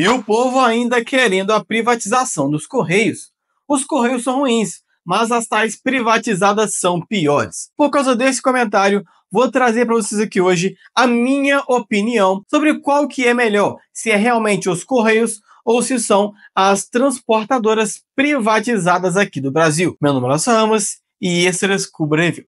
E o povo ainda querendo a privatização dos Correios. Os Correios são ruins, mas as tais privatizadas são piores. Por causa desse comentário, vou trazer para vocês aqui hoje a minha opinião sobre qual que é melhor, se é realmente os Correios ou se são as transportadoras privatizadas aqui do Brasil. Meu nome é Lassa Ramos e esse é o Review.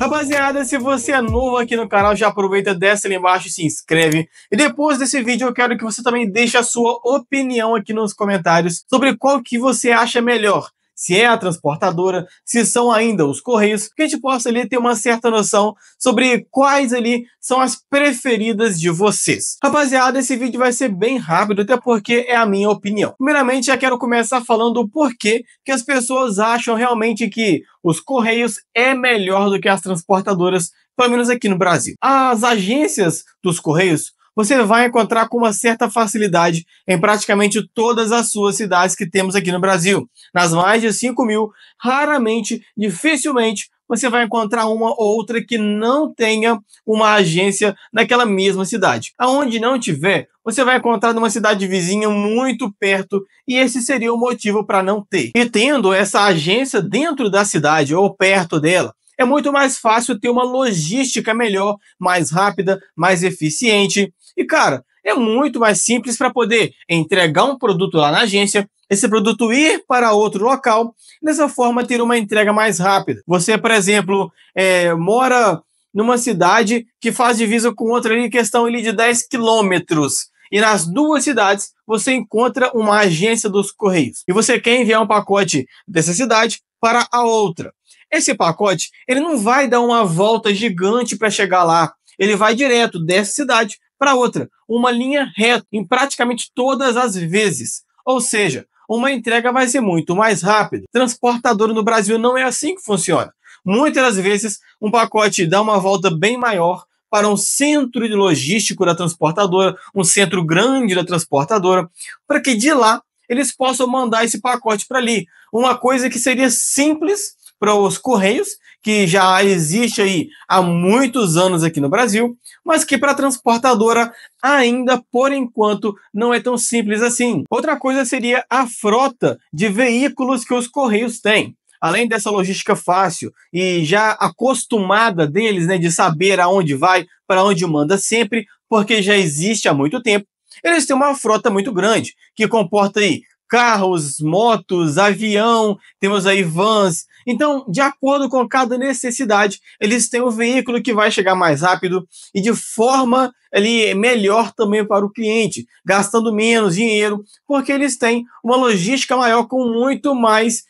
Rapaziada, se você é novo aqui no canal, já aproveita, desce ali embaixo e se inscreve. E depois desse vídeo, eu quero que você também deixe a sua opinião aqui nos comentários sobre qual que você acha melhor se é a transportadora, se são ainda os correios, que a gente possa ali ter uma certa noção sobre quais ali são as preferidas de vocês. Rapaziada, esse vídeo vai ser bem rápido, até porque é a minha opinião. Primeiramente, já quero começar falando o porquê que as pessoas acham realmente que os correios é melhor do que as transportadoras, pelo menos aqui no Brasil. As agências dos correios você vai encontrar com uma certa facilidade em praticamente todas as suas cidades que temos aqui no Brasil. Nas mais de 5 mil, raramente, dificilmente, você vai encontrar uma ou outra que não tenha uma agência naquela mesma cidade. Aonde não tiver, você vai encontrar numa cidade vizinha muito perto e esse seria o motivo para não ter. E tendo essa agência dentro da cidade ou perto dela, é muito mais fácil ter uma logística melhor, mais rápida, mais eficiente. E, cara, é muito mais simples para poder entregar um produto lá na agência, esse produto ir para outro local, dessa forma ter uma entrega mais rápida. Você, por exemplo, é, mora numa cidade que faz divisa com outra ali, questão ali de 10 quilômetros. E nas duas cidades você encontra uma agência dos Correios. E você quer enviar um pacote dessa cidade para a outra. Esse pacote ele não vai dar uma volta gigante para chegar lá. Ele vai direto dessa cidade para outra, uma linha reta em praticamente todas as vezes. Ou seja, uma entrega vai ser muito mais rápida. Transportador no Brasil não é assim que funciona. Muitas das vezes, um pacote dá uma volta bem maior para um centro de logístico da transportadora, um centro grande da transportadora, para que de lá eles possam mandar esse pacote para ali. Uma coisa que seria simples para os Correios, que já existe aí há muitos anos aqui no Brasil, mas que para a transportadora ainda por enquanto não é tão simples assim. Outra coisa seria a frota de veículos que os Correios têm além dessa logística fácil e já acostumada deles, né, de saber aonde vai, para onde manda sempre, porque já existe há muito tempo, eles têm uma frota muito grande, que comporta aí carros, motos, avião, temos aí vans. Então, de acordo com cada necessidade, eles têm um veículo que vai chegar mais rápido e de forma ali melhor também para o cliente, gastando menos dinheiro, porque eles têm uma logística maior com muito mais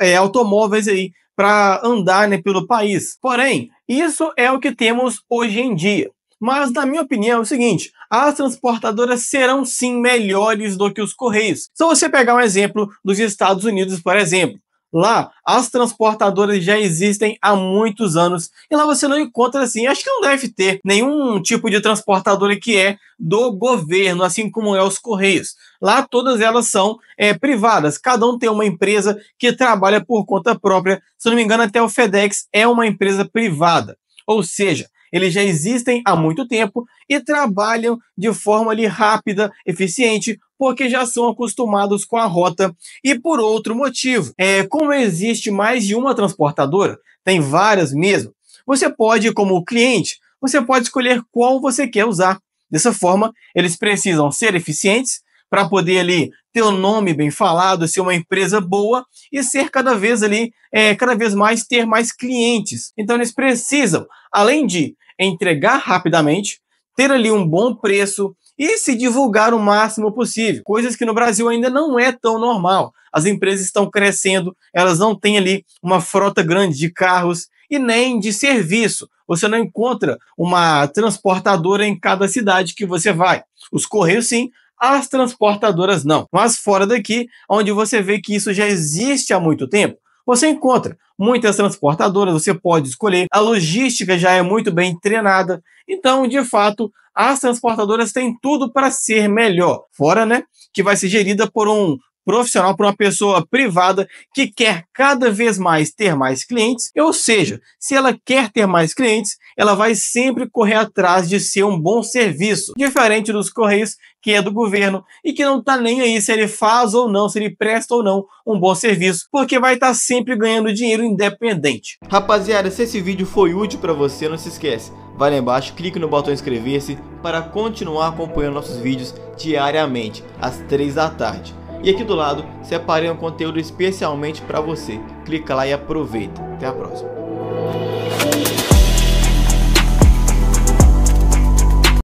é, automóveis aí para andar né, pelo país. Porém, isso é o que temos hoje em dia. Mas, na minha opinião, é o seguinte: as transportadoras serão sim melhores do que os correios. Se você pegar um exemplo dos Estados Unidos, por exemplo. Lá, as transportadoras já existem há muitos anos e lá você não encontra assim. Acho que não deve ter nenhum tipo de transportadora que é do governo, assim como é os Correios. Lá todas elas são é, privadas, cada um tem uma empresa que trabalha por conta própria. Se não me engano, até o FedEx é uma empresa privada. Ou seja, eles já existem há muito tempo e trabalham de forma ali, rápida, eficiente, porque já são acostumados com a rota. E por outro motivo, é, como existe mais de uma transportadora, tem várias mesmo, você pode, como cliente, você pode escolher qual você quer usar. Dessa forma, eles precisam ser eficientes, para poder ali ter o um nome bem falado, ser uma empresa boa e ser cada vez ali, é, cada vez mais ter mais clientes. Então eles precisam, além de entregar rapidamente, ter ali um bom preço e se divulgar o máximo possível, coisas que no Brasil ainda não é tão normal. As empresas estão crescendo, elas não têm ali uma frota grande de carros e nem de serviço. Você não encontra uma transportadora em cada cidade que você vai. Os correios, sim, as transportadoras não. Mas fora daqui, onde você vê que isso já existe há muito tempo, você encontra muitas transportadoras, você pode escolher, a logística já é muito bem treinada, então, de fato, as transportadoras têm tudo para ser melhor. Fora, né, que vai ser gerida por um profissional para uma pessoa privada que quer cada vez mais ter mais clientes, ou seja, se ela quer ter mais clientes, ela vai sempre correr atrás de ser um bom serviço, diferente dos correios que é do governo e que não está nem aí se ele faz ou não, se ele presta ou não um bom serviço, porque vai estar tá sempre ganhando dinheiro independente. Rapaziada, se esse vídeo foi útil para você, não se esquece, vai lá embaixo, clique no botão inscrever-se para continuar acompanhando nossos vídeos diariamente às 3 da tarde. E aqui do lado separei um conteúdo especialmente para você. Clica lá e aproveita. Até a próxima.